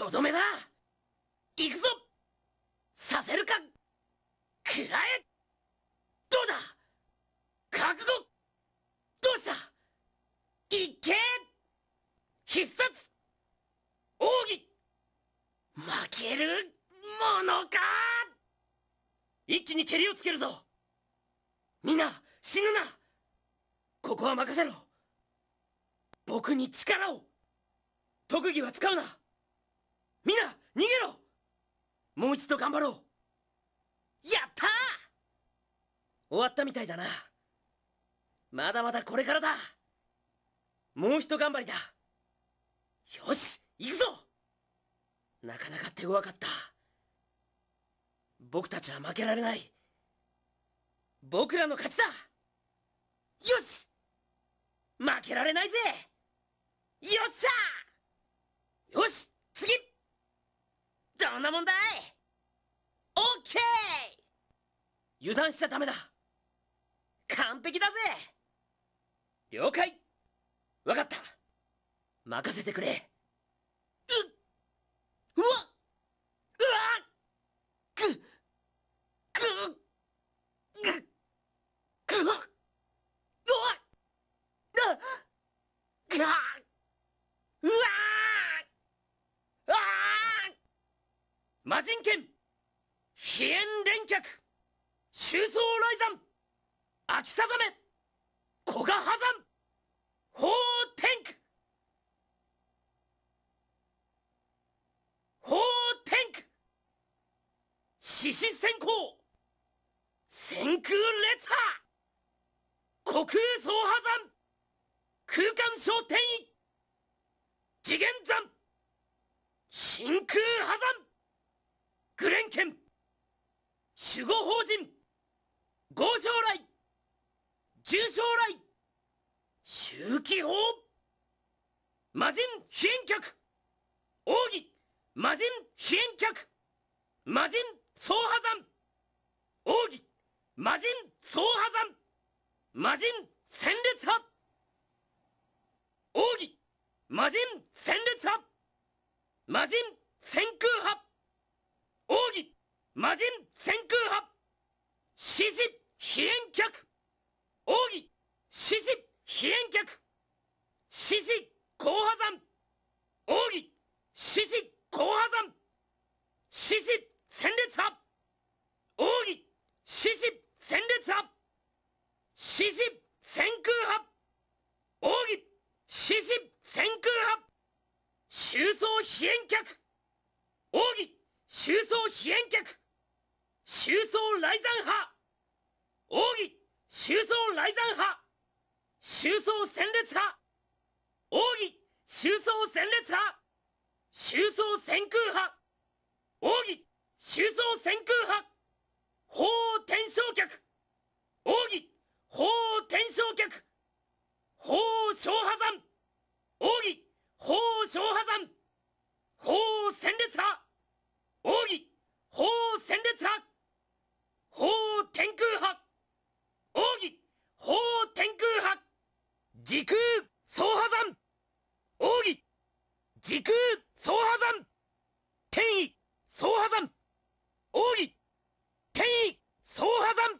とどめだ行くぞさせるかくらえどうだ覚悟どうしたいけ必殺奥義負けるものか一気に蹴りをつけるぞみんな死ぬなここは任せろ僕に力を特技は使うなみんな逃げろもう一度頑張ろうやった終わったみたいだなまだまだこれからだもう一頑張りだよし行くぞなかなか手強かった僕たちは負けられない僕らの勝ちだよし負けられないぜよっしゃな問題オッケー油断しちゃダメだ完璧だぜ了解わかった任せてくれ魔人剣飛炎連脚周蔵雷山秋定め古賀破山法天空法天空獅子先行天空列波虚空総破山空間小天位次元山真空破山グレンケン守護法人合将来重将来周期法魔人飛炎客奥義魔人飛炎客魔人総破山奥義魔人総破山魔人戦列派奥義魔人戦列派魔人奥義獅子飛燕脚獅子高波山奥義獅子高波山獅子戦列派奥義獅子戦列派獅子戦空派奥義獅子戦空派周走飛燕脚奥義周走飛燕脚周走雷山派奥義周宗雷山派周宗戦列派奥義周宗戦列派周宗戦空派奥義周宗戦空派空総破山天意総破山奥義天意総破山